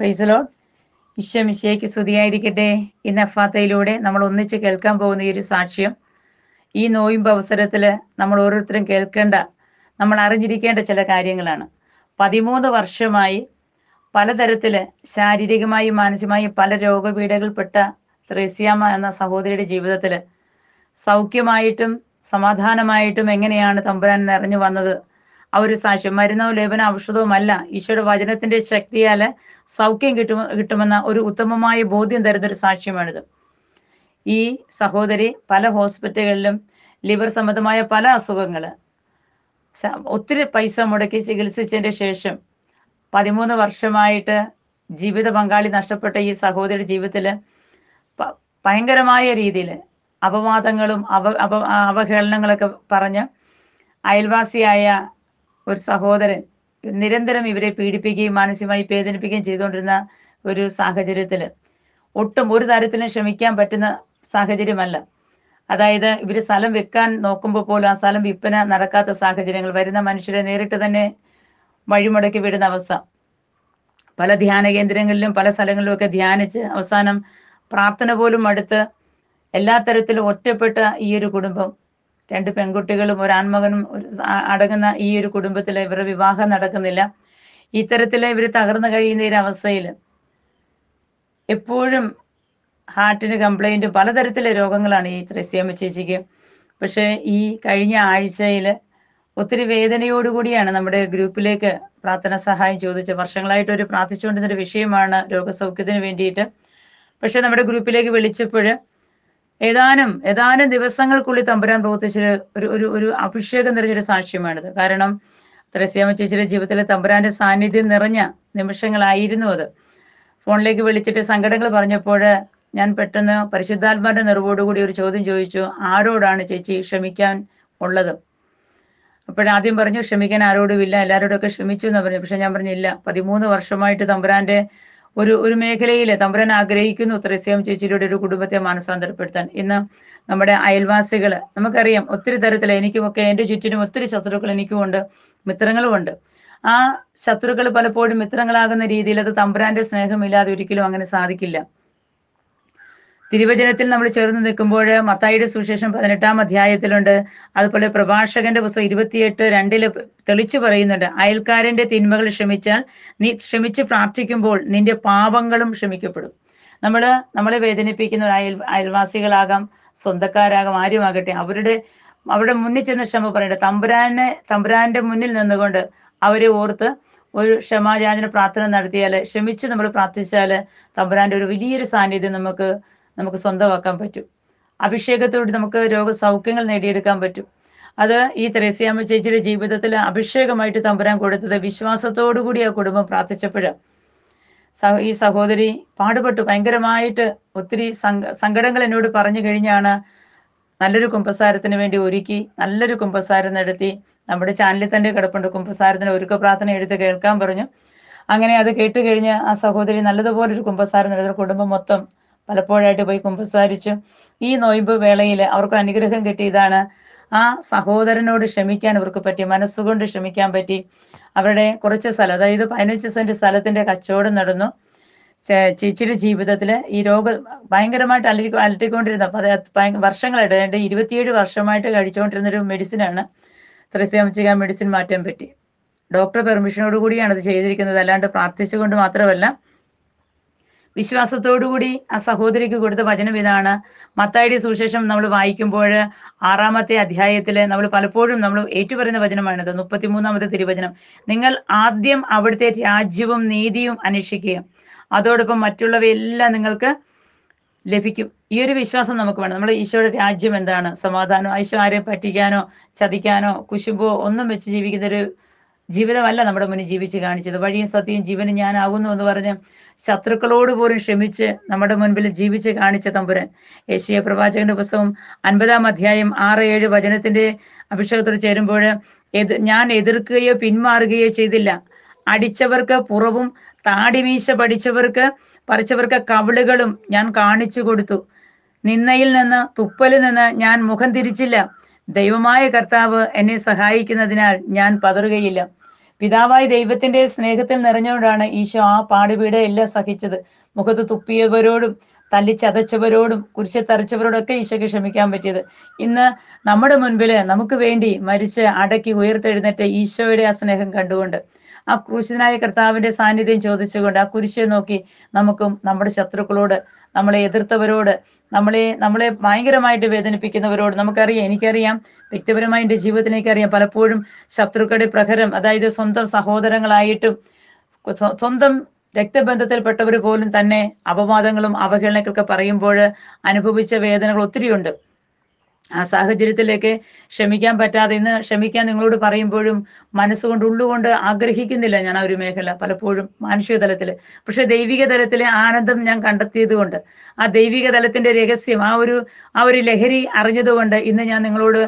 പ്രൈസലോ ഈശോ സ്തുതിയായിരിക്കട്ടെ ഇന്ന് അഫാത്തയിലൂടെ നമ്മൾ ഒന്നിച്ച് കേൾക്കാൻ പോകുന്ന ഈ ഒരു സാക്ഷ്യം ഈ നോയിമ്പ് അവസരത്തിൽ നമ്മൾ ഓരോരുത്തരും കേൾക്കേണ്ട നമ്മൾ അറിഞ്ഞിരിക്കേണ്ട ചില കാര്യങ്ങളാണ് പതിമൂന്ന് വർഷമായി പലതരത്തിൽ ശാരീരികമായും മാനസികമായും പല രോഗപീഠകൾപ്പെട്ട ത്രേസ്യാമ എന്ന സഹോദരിയുടെ ജീവിതത്തിൽ സൗഖ്യമായിട്ടും സമാധാനമായിട്ടും എങ്ങനെയാണ് തമ്പുരാൻ നിറഞ്ഞു വന്നത് ഒരു സാക്ഷ്യം മരുന്നോ ലേപനോ അല്ല ഈശോയുടെ വചനത്തിന്റെ ശക്തിയാൽ സൗഖ്യം കിട്ടും കിട്ടുമെന്ന ഒരു ഉത്തമമായ ബോധ്യം തരുന്ന ഒരു സാക്ഷ്യമാണിത് ഈ സഹോദരി പല ഹോസ്പിറ്റലുകളിലും ലിവർ സംബന്ധമായ പല അസുഖങ്ങൾ ഒത്തിരി പൈസ മുടക്കി ചികിത്സിച്ചതിന് ശേഷം പതിമൂന്ന് വർഷമായിട്ട് ജീവിത പങ്കാളി നഷ്ടപ്പെട്ട ഈ സഹോദരിയുടെ ജീവിതത്തിൽ ഭയങ്കരമായ രീതിയിൽ അപവാദങ്ങളും അവ അവ അവഹേളനങ്ങളൊക്കെ പറഞ്ഞ് അയൽവാസിയായ ഒരു സഹോദരൻ നിരന്തരം ഇവരെ പീഡിപ്പിക്കുകയും മാനസികമായി വേദനിപ്പിക്കുകയും ചെയ്തുകൊണ്ടിരുന്ന ഒരു സാഹചര്യത്തിൽ ഒട്ടും ഒരു തരത്തിലും ശ്രമിക്കാൻ പറ്റുന്ന സാഹചര്യമല്ല അതായത് ഇവർ സ്ഥലം വെക്കാൻ നോക്കുമ്പോൾ പോലും ആ സ്ഥലം വിൽപ്പന നടക്കാത്ത സാഹചര്യങ്ങൾ വരുന്ന മനുഷ്യരെ നേരിട്ട് തന്നെ വഴിമുടക്കി വിടുന്ന അവസ്ഥ പല ധ്യാന കേന്ദ്രങ്ങളിലും പല സ്ഥലങ്ങളിലും ഒക്കെ ധ്യാനിച്ച് അവസാനം പ്രാർത്ഥന പോലും അടുത്ത് എല്ലാ തരത്തിലും ഒറ്റപ്പെട്ട ഈ ഒരു കുടുംബം രണ്ട് പെൺകുട്ടികളും ഒരു ആൺമകനും അടങ്ങുന്ന ഈ ഒരു കുടുംബത്തിൽ ഇവരുടെ വിവാഹം നടക്കുന്നില്ല ഇത്തരത്തിൽ ഇവർ തകർന്നു കഴിയുന്ന ഒരു അവസ്ഥയിൽ എപ്പോഴും ഹാർട്ടിന് കംപ്ലൈന്റ് പലതരത്തിലെ രോഗങ്ങളാണ് ഈ ത്രസ്യാമ ചേച്ചിക്ക് പക്ഷേ ഈ കഴിഞ്ഞ ആഴ്ചയിൽ ഒത്തിരി വേദനയോടുകൂടിയാണ് നമ്മുടെ ഗ്രൂപ്പിലേക്ക് പ്രാർത്ഥന സഹായം ചോദിച്ചത് വർഷങ്ങളായിട്ട് ഒരു പ്രാർത്ഥിച്ചുകൊണ്ടിരുന്ന ഒരു വിഷയമാണ് രോഗസൗഖ്യത്തിന് വേണ്ടിയിട്ട് പക്ഷെ നമ്മുടെ ഗ്രൂപ്പിലേക്ക് വിളിച്ചപ്പോൾ ഏതാനും ഏതാനും ദിവസങ്ങൾക്കുള്ളിൽ തമ്പുരാൻ പ്രവർത്തിച്ചത് ഒരു ഒരു ഒരു അഭിഷേകം നിറഞ്ഞൊരു സാക്ഷ്യമാണിത് കാരണം ത്രസ്യാമ ചേച്ചിയുടെ ജീവിതത്തിലെ തമ്പുരാന്റെ സാന്നിധ്യം നിറഞ്ഞ നിമിഷങ്ങളായിരുന്നു അത് ഫോണിലേക്ക് വിളിച്ചിട്ട് സങ്കടങ്ങൾ പറഞ്ഞപ്പോൾ ഞാൻ പെട്ടെന്ന് പരിശുദ്ധാത്മാരുടെ നിറവോടുകൂടി ഒരു ചോദ്യം ചോദിച്ചു ആരോടാണ് ചേച്ചി ക്ഷമിക്കാൻ ഉള്ളത് അപ്പോഴാദ്യം പറഞ്ഞു ക്ഷമിക്കാൻ ആരോടും ഇല്ല എല്ലാവരോടൊക്കെ ക്ഷമിച്ചു എന്ന് പറഞ്ഞു പക്ഷെ ഞാൻ പറഞ്ഞില്ല പതിമൂന്ന് വർഷമായിട്ട് തമ്പുരാന്റെ ഒരു ഒരു മേഖലയിൽ തമ്പുരാൻ ആഗ്രഹിക്കുന്നു ത്രിസ്യം ചേച്ചിയുടെ ഒരു കുടുംബത്തെ മാനസാന്തരപ്പെടുത്താൻ ഇന്ന് നമ്മുടെ അയൽവാസികൾ നമുക്കറിയാം ഒത്തിരി തരത്തിൽ എനിക്കുമൊക്കെ എൻ്റെ ചുറ്റിനും ഒത്തിരി ശത്രുക്കൾ എനിക്കുമുണ്ട് മിത്രങ്ങളുമുണ്ട് ആ ശത്രുക്കൾ പലപ്പോഴും മിത്രങ്ങളാകുന്ന രീതിയിൽ അത് തമ്പുരാന്റെ സ്നേഹമില്ലാതെ ഒരിക്കലും അങ്ങനെ സാധിക്കില്ല തിരുവചനത്തിൽ നമ്മൾ ചേർന്ന് നിൽക്കുമ്പോൾ മത്തായിയുടെ സുവിശേഷം പതിനെട്ടാം അധ്യായത്തിലുണ്ട് അതുപോലെ പ്രഭാഷകന്റെ പുസ്തകം ഇരുപത്തിയെട്ട് രണ്ടില് തെളിച്ചു പറയുന്നുണ്ട് അയൽക്കാരന്റെ തിന്മകൾ ക്ഷമിച്ചാൽ നീ ക്ഷമിച്ച് പ്രാർത്ഥിക്കുമ്പോൾ നിന്റെ പാപങ്ങളും ക്ഷമിക്കപ്പെടും നമ്മൾ നമ്മളെ വേദനിപ്പിക്കുന്ന അയൽ അയൽവാസികളാകാം സ്വന്തക്കാരാകാം ആരുമാകട്ടെ അവരുടെ അവരുടെ മുന്നിൽ ചെന്ന് ക്ഷമ പറയട്ടെ തമ്പുരാനെ തമ്പുരാന്റെ മുന്നിൽ നിന്നുകൊണ്ട് അവരെ ഓർത്ത് ഒരു ക്ഷമായാചന പ്രാർത്ഥന നടത്തിയാൽ ക്ഷമിച്ച് നമ്മൾ പ്രാർത്ഥിച്ചാൽ തമ്പുരാന്റെ ഒരു വലിയൊരു സാന്നിധ്യം നമുക്ക് നമുക്ക് സ്വന്തമാക്കാൻ പറ്റും അഭിഷേകത്തോടെ നമുക്ക് രോഗസൗഖ്യങ്ങൾ നേടിയെടുക്കാൻ പറ്റും അത് ഈ തെരേസ്യാമ്മ ചേച്ചിയുടെ ജീവിതത്തിൽ അഭിഷേകമായിട്ട് തമ്പുരാൻ കൊടുത്തത് വിശ്വാസത്തോടുകൂടി ആ കുടുംബം പ്രാർത്ഥിച്ചപ്പോഴാണ് ഈ സഹോദരി പാടുപെട്ടു ഭയങ്കരമായിട്ട് ഒത്തിരി സങ്കടങ്ങൾ എന്നോട് പറഞ്ഞു കഴിഞ്ഞാണ് നല്ലൊരു കുമ്പസാരത്തിന് വേണ്ടി ഒരുക്കി നല്ലൊരു കുമ്പസാരം നടത്തി നമ്മുടെ ചാനലിൽ തന്നെ കിടപ്പുണ്ട് കുംഭസാരത്തിന് ഒരുക്ക പ്രാർത്ഥന എടുത്ത് കേൾക്കാൻ പറഞ്ഞു അങ്ങനെ അത് കേട്ട് കഴിഞ്ഞ് ആ സഹോദരി നല്ലതുപോലെ ഒരു കുമ്പസാരം നടത്തി കുടുംബം മൊത്തം പലപ്പോഴായിട്ട് പോയി കുമ്പസാരിച്ചു ഈ നൊയിമ്പ് വേളയിൽ അവർക്ക് അനുഗ്രഹം കിട്ടിയതാണ് ആ സഹോദരനോട് ക്ഷമിക്കാൻ അവർക്ക് പറ്റി മനസ്സുകൊണ്ട് ക്ഷമിക്കാൻ പറ്റി അവരുടെ കുറച്ച് സ്ഥലം അതായത് പതിനഞ്ച് സെന്റ് സ്ഥലത്തിന്റെ കച്ചവടം നടന്നു ചേച്ചിയുടെ ജീവിതത്തിൽ ഈ രോഗം ഭയങ്കരമായിട്ട് അലരി അലറ്റിക്കൊണ്ടിരുന്ന വർഷങ്ങളായിട്ട് എൻ്റെ ഇരുപത്തിയേഴ് വർഷമായിട്ട് കഴിച്ചുകൊണ്ടിരുന്ന ഒരു മെഡിസിനാണ് ത്രസ്യാമിച്ചിക മെഡിസിൻ മാറ്റാൻ പറ്റി ഡോക്ടർ പെർമിഷനോട് കൂടിയാണ് ഇത് ചെയ്തിരിക്കുന്നത് അല്ലാണ്ട് പ്രാർത്ഥിച്ചുകൊണ്ട് മാത്രമല്ല വിശ്വാസത്തോടുകൂടി ആ സഹോദരിക്ക് കൊടുത്ത വചനം ഇതാണ് മത്തായിയുടെ സുവിശേഷം നമ്മൾ വായിക്കുമ്പോൾ ആറാമത്തെ അധ്യായത്തിൽ നമ്മൾ പലപ്പോഴും നമ്മൾ ഏറ്റുപറയുന്ന വചനമാണിത് മുപ്പത്തിമൂന്നാമത്തെ തിരുവചനം നിങ്ങൾ ആദ്യം അവിടുത്തെ രാജ്യവും നീതിയും അന്വേഷിക്കുക അതോടൊപ്പം മറ്റുള്ളവയെല്ലാം നിങ്ങൾക്ക് ലഭിക്കും ഈ ഒരു വിശ്വാസം നമുക്ക് വേണം നമ്മുടെ ഈശോയുടെ രാജ്യം എന്താണ് സമാധാനം ഈശോ ആരെയും പറ്റിക്കാനോ ചതിക്കാനോ കുശുമ്പോ ഒന്നും വെച്ച് ജീവിക്കുന്ന ഒരു ജീവിതമല്ല നമ്മുടെ മുന്നിൽ ജീവിച്ച് കാണിച്ചത് വഴിയും സത്യവും ജീവനും ഞാനാകുന്നു എന്ന് പറഞ്ഞ് ശത്രുക്കളോട് പോലും ക്ഷമിച്ച് നമ്മുടെ മുൻപിൽ ജീവിച്ച് കാണിച്ച തമ്പുരൻ യേശയ പ്രവാചകന്റെ പുസ്തകം അൻപതാം അധ്യായം ആറ് ഏഴ് വചനത്തിന്റെ അഭിഷേകത്തോട് ചേരുമ്പോൾ എത് ഞാൻ എതിർക്കുകയോ പിന്മാറുകയോ ചെയ്തില്ല അടിച്ചവർക്ക് പുറവും താടിമീശ പഠിച്ചവർക്ക് പറിച്ചവർക്ക് കവിളുകളും ഞാൻ കാണിച്ചു കൊടുത്തു നിന്നയിൽ നിന്ന് തുപ്പലിൽ നിന്ന് ഞാൻ മുഖം തിരിച്ചില്ല ദൈവമായ കർത്താവ് എന്നെ സഹായിക്കുന്നതിനാൽ ഞാൻ പതറുകയില്ല പിതാവായ ദൈവത്തിന്റെ സ്നേഹത്തിൽ നിറഞ്ഞവരാണ് ഈശോ ആ പാടുപീടെ എല്ലാം സഹിച്ചത് മുഖത്ത് തുപ്പിയവരോടും തല്ലിച്ചതച്ചവരോടും കുരിശെ തറച്ചവരോടൊക്കെ ഈശോയ്ക്ക് ക്ഷമിക്കാൻ പറ്റിയത് ഇന്ന് നമ്മുടെ മുൻപിൽ നമുക്ക് വേണ്ടി മരിച്ച് അടക്കി ഉയർത്തെഴുന്നേറ്റ് ഈശോയുടെ ആ സ്നേഹം കണ്ടുകൊണ്ട് ആ ക്രൂശിതനായ കർത്താവിന്റെ സാന്നിധ്യം ചോദിച്ചുകൊണ്ട് ആ കുരിശെ നോക്കി നമുക്കും നമ്മുടെ ശത്രുക്കളോട് നമ്മളെ എതിർത്തവരോട് നമ്മളെ നമ്മളെ ഭയങ്കരമായിട്ട് വേദനിപ്പിക്കുന്നവരോട് നമുക്കറിയാം എനിക്കറിയാം വ്യക്തിപരമായി എൻ്റെ ജീവിതത്തിൽ എനിക്കറിയാം പലപ്പോഴും ശത്രുക്കളുടെ പ്രഹരം അതായത് സ്വന്തം സഹോദരങ്ങളായിട്ടും സ്വന്തം രക്തബന്ധത്തിൽപ്പെട്ടവർ പോലും തന്നെ അപവാദങ്ങളും അവഹേളനക്കൊക്കെ പറയുമ്പോൾ അനുഭവിച്ച വേദനകൾ ഒത്തിരിയുണ്ട് ആ സാഹചര്യത്തിലേക്ക് ക്ഷമിക്കാൻ പറ്റാതെ ഇന്ന് ക്ഷമിക്കാൻ നിങ്ങളോട് പറയുമ്പോഴും മനസ്സുകൊണ്ട് ഉള്ളുകൊണ്ട് ആഗ്രഹിക്കുന്നില്ല ഞാൻ ആ ഒരു മേഖല പലപ്പോഴും മാനുഷിക തലത്തിൽ പക്ഷെ ദൈവിക തലത്തിലെ ആനന്ദം ഞാൻ കണ്ടെത്തിയത് കൊണ്ട് ആ ദൈവിക തലത്തിന്റെ രഹസ്യം ആ ഒരു ആ ഒരു ലഹരി അറിഞ്ഞതുകൊണ്ട് ഇന്ന് ഞാൻ നിങ്ങളോട്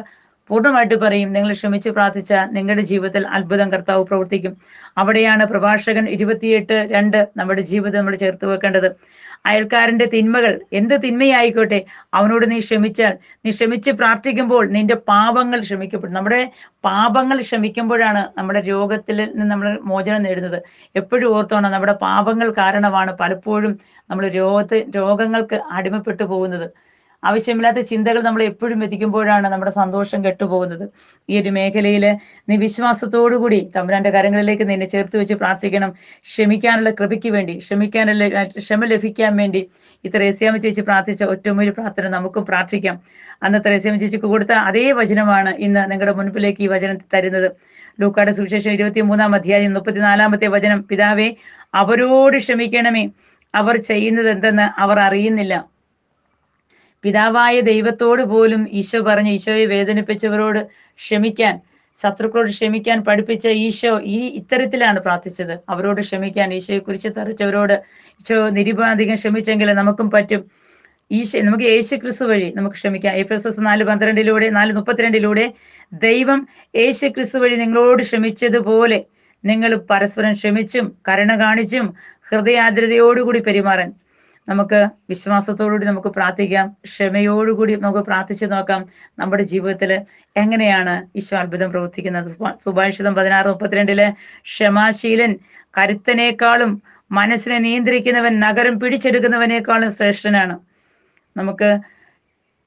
പൂർണ്ണമായിട്ട് പറയും നിങ്ങൾ ക്ഷമിച്ച് പ്രാർത്ഥിച്ച നിങ്ങളുടെ ജീവിതത്തിൽ അത്ഭുതം കർത്താവ് പ്രവർത്തിക്കും അവിടെയാണ് പ്രഭാഷകൻ ഇരുപത്തിയെട്ട് രണ്ട് നമ്മുടെ ജീവിതം നമ്മൾ ചേർത്ത് വെക്കേണ്ടത് അയൽക്കാരന്റെ തിന്മകൾ എന്ത് തിന്മയായിക്കോട്ടെ അവനോട് നീ ക്ഷമിച്ചാൽ നീ ക്ഷമിച്ച് പ്രാർത്ഥിക്കുമ്പോൾ നിന്റെ പാപങ്ങൾ ക്ഷമിക്കപ്പെടും നമ്മുടെ പാപങ്ങൾ ക്ഷമിക്കുമ്പോഴാണ് നമ്മുടെ രോഗത്തിൽ നിന്ന് നമ്മൾ മോചനം നേടുന്നത് എപ്പോഴും ഓർത്തോണം നമ്മുടെ പാപങ്ങൾ കാരണമാണ് പലപ്പോഴും നമ്മൾ രോഗത്തെ രോഗങ്ങൾക്ക് അടിമപ്പെട്ടു പോകുന്നത് ആവശ്യമില്ലാത്ത ചിന്തകൾ നമ്മൾ എപ്പോഴും വെതിക്കുമ്പോഴാണ് നമ്മുടെ സന്തോഷം കെട്ടുപോകുന്നത് ഈ ഒരു മേഖലയിൽ നീ വിശ്വാസത്തോടു കൂടി തമ്പുരാന്റെ കരങ്ങളിലേക്ക് നിന്നെ ചേർത്ത് വെച്ച് പ്രാർത്ഥിക്കണം ക്ഷമിക്കാനുള്ള കൃപയ്ക്ക് വേണ്ടി ക്ഷമിക്കാനുള്ള ക്ഷമ ലഭിക്കാൻ വേണ്ടി ഇത്ര തെരേസ്യാമ ചേച്ചി പ്രാർത്ഥിച്ച ഒറ്റമൊരു പ്രാർത്ഥന നമുക്കും പ്രാർത്ഥിക്കാം അന്നത്തെ തെരേസ്യാമ ചേച്ചിക്ക് കൊടുത്ത അതേ വചനമാണ് ഇന്ന് നിങ്ങളുടെ മുൻപിലേക്ക് ഈ വചനം തരുന്നത് ലൂക്കാട് സുവിശേഷം മൂന്നാം അധ്യായം മുപ്പത്തിനാലാമത്തെ വചനം പിതാവേ അവരോട് ക്ഷമിക്കണമേ അവർ ചെയ്യുന്നത് എന്തെന്ന് അവർ അറിയുന്നില്ല പിതാവായ ദൈവത്തോട് പോലും ഈശോ പറഞ്ഞ് ഈശോയെ വേദനിപ്പിച്ചവരോട് ക്ഷമിക്കാൻ ശത്രുക്കളോട് ക്ഷമിക്കാൻ പഠിപ്പിച്ച ഈശോ ഈ ഇത്തരത്തിലാണ് പ്രാർത്ഥിച്ചത് അവരോട് ക്ഷമിക്കാൻ ഈശോയെക്കുറിച്ച് തറച്ചവരോട് ഈശോ നിരുപാധികം ക്ഷമിച്ചെങ്കിൽ നമുക്കും പറ്റും ഈശോ നമുക്ക് യേശു ക്രിസ്തു വഴി നമുക്ക് ക്ഷമിക്കാം എഫ്എസ് നാല് പന്ത്രണ്ടിലൂടെ നാല് മുപ്പത്തിരണ്ടിലൂടെ ദൈവം യേശു ക്രിസ്തു വഴി നിങ്ങളോട് ക്ഷമിച്ചതുപോലെ നിങ്ങൾ പരസ്പരം ക്ഷമിച്ചും കരുണ കാണിച്ചും ഹൃദയാദ്രതയോടുകൂടി പെരുമാറാൻ നമുക്ക് വിശ്വാസത്തോടുകൂടി നമുക്ക് പ്രാർത്ഥിക്കാം ക്ഷമയോടുകൂടി നമുക്ക് പ്രാർത്ഥിച്ചു നോക്കാം നമ്മുടെ ജീവിതത്തിൽ എങ്ങനെയാണ് ഈശോ അത്ഭുതം പ്രവർത്തിക്കുന്നത് സുഭാഷിതം പതിനാറ് മുപ്പത്തിരണ്ടിലെ ക്ഷമാശീലൻ കരുത്തനേക്കാളും മനസ്സിനെ നിയന്ത്രിക്കുന്നവൻ നഗരം പിടിച്ചെടുക്കുന്നവനേക്കാളും ശ്രേഷ്ഠനാണ് നമുക്ക്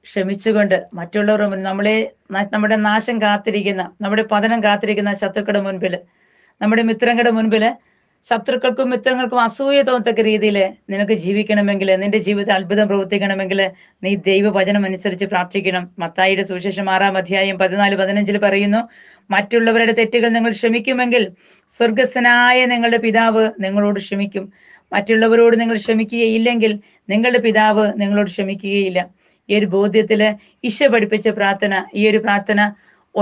ക്ഷമിച്ചുകൊണ്ട് മറ്റുള്ളവർ മുൻ നമ്മളെ നമ്മുടെ നാശം കാത്തിരിക്കുന്ന നമ്മുടെ പതനം കാത്തിരിക്കുന്ന ശത്രുക്കളുടെ മുൻപിൽ നമ്മുടെ മിത്രങ്ങളുടെ മുൻപിൽ ശത്രുക്കൾക്കും മിത്രങ്ങൾക്കും അസൂയ തോന്നത്തക്ക രീതിയിൽ നിനക്ക് ജീവിക്കണമെങ്കിൽ നിന്റെ ജീവിതത്തിൽ അത്ഭുതം പ്രവർത്തിക്കണമെങ്കിൽ നീ ദൈവവചനം അനുസരിച്ച് പ്രാർത്ഥിക്കണം മത്തായിയുടെ സുവിശേഷം ആറാം അധ്യായം പതിനാല് പതിനഞ്ചിൽ പറയുന്നു മറ്റുള്ളവരുടെ തെറ്റുകൾ നിങ്ങൾ ക്ഷമിക്കുമെങ്കിൽ സ്വർഗസ്വനായ നിങ്ങളുടെ പിതാവ് നിങ്ങളോട് ക്ഷമിക്കും മറ്റുള്ളവരോട് നിങ്ങൾ ക്ഷമിക്കുകയില്ലെങ്കിൽ നിങ്ങളുടെ പിതാവ് നിങ്ങളോട് ക്ഷമിക്കുകയില്ല ഈ ഒരു ബോധ്യത്തില് ഈശോ പഠിപ്പിച്ച പ്രാർത്ഥന ഈ ഒരു പ്രാർത്ഥന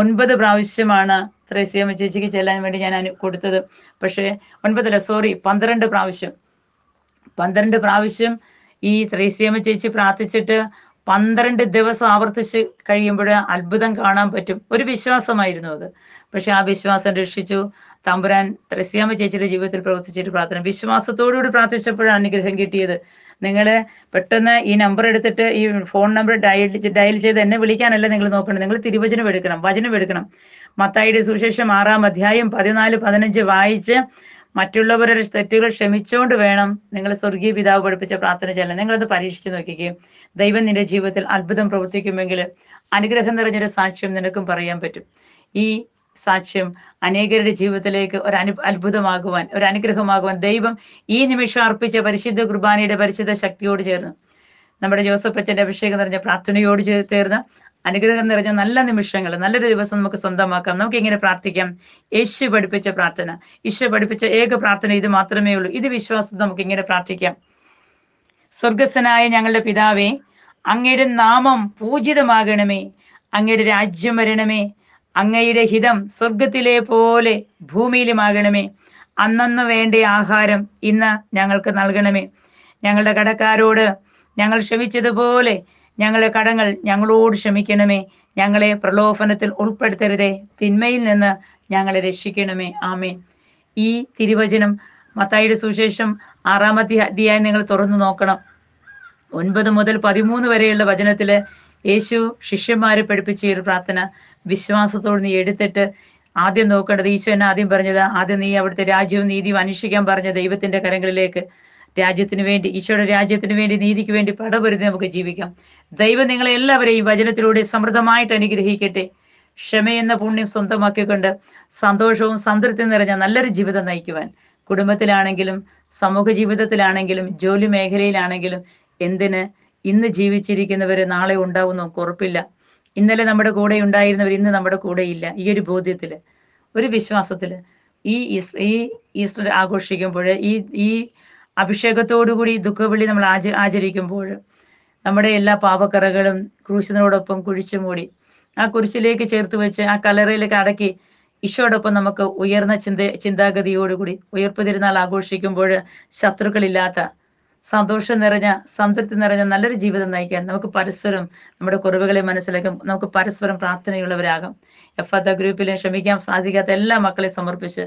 ഒൻപത് പ്രാവശ്യമാണ് ത്രേസ്യമ്മ ചേച്ചിക്ക് ചെല്ലാൻ വേണ്ടി ഞാൻ കൊടുത്തത് പക്ഷേ ഒൻപതല്ല സോറി പന്ത്രണ്ട് പ്രാവശ്യം പന്ത്രണ്ട് പ്രാവശ്യം ഈ ത്രേസ്യമ്മ ചേച്ചി പ്രാർത്ഥിച്ചിട്ട് പന്ത്രണ്ട് ദിവസം ആവർത്തിച്ച് കഴിയുമ്പോൾ അത്ഭുതം കാണാൻ പറ്റും ഒരു വിശ്വാസമായിരുന്നു അത് പക്ഷെ ആ വിശ്വാസം രക്ഷിച്ചു തമ്പുരാൻ ത്രസ്യാമ ചേച്ചിയുടെ ജീവിതത്തിൽ പ്രവർത്തിച്ചൊരു പ്രാർത്ഥന വിശ്വാസത്തോടുകൂടി പ്രാർത്ഥിച്ചപ്പോഴാണ് അനുഗ്രഹം കിട്ടിയത് നിങ്ങൾ പെട്ടെന്ന് ഈ നമ്പർ എടുത്തിട്ട് ഈ ഫോൺ നമ്പർ ഡയൽ ഡയൽ ചെയ്ത് എന്നെ വിളിക്കാനല്ല നിങ്ങൾ നോക്കണം നിങ്ങൾ തിരുവചനം എടുക്കണം വചനം എടുക്കണം മത്തായിയുടെ സുശേഷം ആറാം അധ്യായം പതിനാല് പതിനഞ്ച് വായിച്ച് മറ്റുള്ളവരുടെ തെറ്റുകൾ ക്ഷമിച്ചുകൊണ്ട് വേണം നിങ്ങൾ സ്വർഗീയ പിതാവ് പഠിപ്പിച്ച പ്രാർത്ഥന നിങ്ങൾ നിങ്ങളത് പരീക്ഷിച്ചു നോക്കുകയും ദൈവം നിന്റെ ജീവിതത്തിൽ അത്ഭുതം പ്രവർത്തിക്കുമെങ്കിൽ അനുഗ്രഹം നിറഞ്ഞൊരു സാക്ഷ്യം നിനക്കും പറയാൻ പറ്റും ഈ സാക്ഷ്യം അനേകരുടെ ജീവിതത്തിലേക്ക് ഒരു അനു അത്ഭുതമാകുവാൻ ഒരു അനുഗ്രഹമാകുവാൻ ദൈവം ഈ നിമിഷം അർപ്പിച്ച പരിശുദ്ധ കുർബാനയുടെ പരിശുദ്ധ ശക്തിയോട് ചേർന്ന് നമ്മുടെ ജോസഫ് അച്ഛൻ്റെ അഭിഷേകം നിറഞ്ഞ പ്രാർത്ഥനയോട് ചേർന്ന് അനുഗ്രഹം നിറഞ്ഞ നല്ല നിമിഷങ്ങൾ നല്ലൊരു ദിവസം നമുക്ക് സ്വന്തമാക്കാം നമുക്ക് എങ്ങനെ പ്രാർത്ഥിക്കാം യേശു പഠിപ്പിച്ച പ്രാർത്ഥന ഈശോ പഠിപ്പിച്ച ഏക പ്രാർത്ഥന ഇത് മാത്രമേ ഉള്ളൂ ഇത് വിശ്വാസം നമുക്ക് ഇങ്ങനെ പ്രാർത്ഥിക്കാം സ്വർഗസ്വനായ ഞങ്ങളുടെ പിതാവേ അങ്ങയുടെ നാമം പൂജിതമാകണമേ അങ്ങയുടെ രാജ്യം വരണമേ അങ്ങയുടെ ഹിതം സ്വർഗത്തിലെ പോലെ ഭൂമിയിലുമാകണമേ അന്നന്ന് വേണ്ട ആഹാരം ഇന്ന് ഞങ്ങൾക്ക് നൽകണമേ ഞങ്ങളുടെ കടക്കാരോട് ഞങ്ങൾ ക്ഷമിച്ചതുപോലെ ഞങ്ങളെ കടങ്ങൾ ഞങ്ങളോട് ക്ഷമിക്കണമേ ഞങ്ങളെ പ്രലോഭനത്തിൽ ഉൾപ്പെടുത്തരുതേ തിന്മയിൽ നിന്ന് ഞങ്ങളെ രക്ഷിക്കണമേ ആമേൻ ഈ തിരുവചനം മത്തായിയുടെ സുശേഷം ആറാമത്തെ അധ്യായം നിങ്ങൾ തുറന്നു നോക്കണം ഒൻപത് മുതൽ പതിമൂന്ന് വരെയുള്ള വചനത്തില് യേശു ശിഷ്യന്മാരെ പഠിപ്പിച്ച ഒരു പ്രാർത്ഥന വിശ്വാസത്തോട് നീ എടുത്തിട്ട് ആദ്യം നോക്കേണ്ടത് ഈശോ എന്നെ ആദ്യം പറഞ്ഞത് ആദ്യം നീ അവിടുത്തെ രാജ്യവും നീതിയും അന്വേഷിക്കാൻ പറഞ്ഞ ദൈവത്തിന്റെ കരങ്ങളിലേക്ക് രാജ്യത്തിന് വേണ്ടി ഈശോയുടെ രാജ്യത്തിന് വേണ്ടി നീതിക്ക് വേണ്ടി പടപൊരുതി നമുക്ക് ജീവിക്കാം ദൈവം നിങ്ങളെ എല്ലാവരെയും വചനത്തിലൂടെ സമൃദ്ധമായിട്ട് അനുഗ്രഹിക്കട്ടെ ക്ഷമയെന്ന പുണ്യം സ്വന്തമാക്കിക്കൊണ്ട് സന്തോഷവും സംതൃപ്തി നിറഞ്ഞ നല്ലൊരു ജീവിതം നയിക്കുവാൻ കുടുംബത്തിലാണെങ്കിലും സമൂഹ ജീവിതത്തിലാണെങ്കിലും ജോലി മേഖലയിലാണെങ്കിലും എന്തിന് ഇന്ന് ജീവിച്ചിരിക്കുന്നവർ നാളെ ഉണ്ടാവും നമുക്ക് ഉറപ്പില്ല ഇന്നലെ നമ്മുടെ കൂടെ ഉണ്ടായിരുന്നവർ ഇന്ന് നമ്മുടെ കൂടെ ഇല്ല ഈ ഒരു ബോധ്യത്തിൽ ഒരു വിശ്വാസത്തിൽ ഈ ഈ ഈസ്റ്റർ ആഘോഷിക്കുമ്പോൾ ഈ ഈ അഭിഷേകത്തോടുകൂടി ദുഃഖവിളി നമ്മൾ ആച ആചരിക്കുമ്പോൾ നമ്മുടെ എല്ലാ പാപക്കറകളും ക്രൂശിനോടൊപ്പം കുഴിച്ചു മൂടി ആ കുരിശിലേക്ക് ചേർത്ത് വെച്ച് ആ കലറയിലേക്ക് അടക്കി ഈശോടൊപ്പം നമുക്ക് ഉയർന്ന ചിന്ത ചിന്താഗതിയോടുകൂടി ഉയർപ്പ് തിരുനാൾ ആഘോഷിക്കുമ്പോൾ ശത്രുക്കളില്ലാത്ത സന്തോഷം നിറഞ്ഞ സംതൃപ്തി നിറഞ്ഞ നല്ലൊരു ജീവിതം നയിക്കാൻ നമുക്ക് പരസ്പരം നമ്മുടെ കുറവുകളെ മനസ്സിലാക്കാം നമുക്ക് പരസ്പരം പ്രാർത്ഥനയുള്ളവരാകാം എഫ് അത ഗ്രൂപ്പിലെ ക്ഷമിക്കാൻ സാധിക്കാത്ത എല്ലാ മക്കളെ സമർപ്പിച്ച്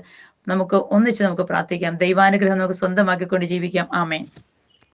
നമുക്ക് ഒന്നിച്ച് നമുക്ക് പ്രാർത്ഥിക്കാം ദൈവാനുഗ്രഹം നമുക്ക് സ്വന്തമാക്കിക്കൊണ്ട് ജീവിക്കാം ആമേ